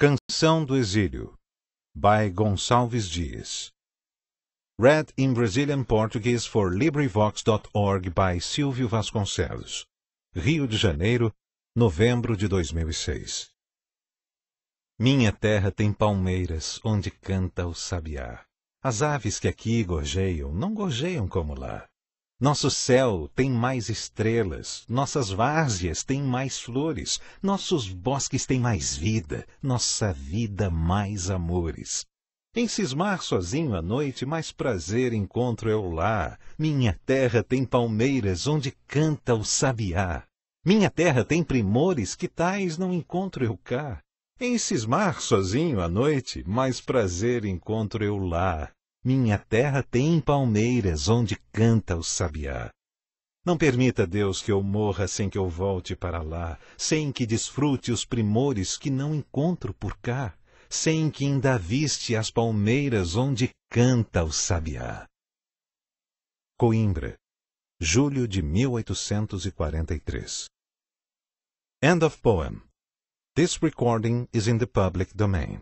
Canção do Exílio, by Gonçalves Dias. Read in Brazilian Portuguese for LibriVox.org by Silvio Vasconcelos. Rio de Janeiro, novembro de 2006. Minha terra tem palmeiras onde canta o sabiá. As aves que aqui gorjeiam não gorjeiam como lá. Nosso céu tem mais estrelas, nossas várzeas têm mais flores, nossos bosques têm mais vida, nossa vida mais amores. Em cismar sozinho à noite, mais prazer encontro eu lá. Minha terra tem palmeiras onde canta o sabiá. Minha terra tem primores que tais não encontro eu cá. Em cismar sozinho à noite, mais prazer encontro eu lá. Minha terra tem palmeiras onde canta o sabiá. Não permita, Deus, que eu morra sem que eu volte para lá, sem que desfrute os primores que não encontro por cá, sem que ainda viste as palmeiras onde canta o sabiá. Coimbra, julho de 1843. End of poem. This recording is in the public domain.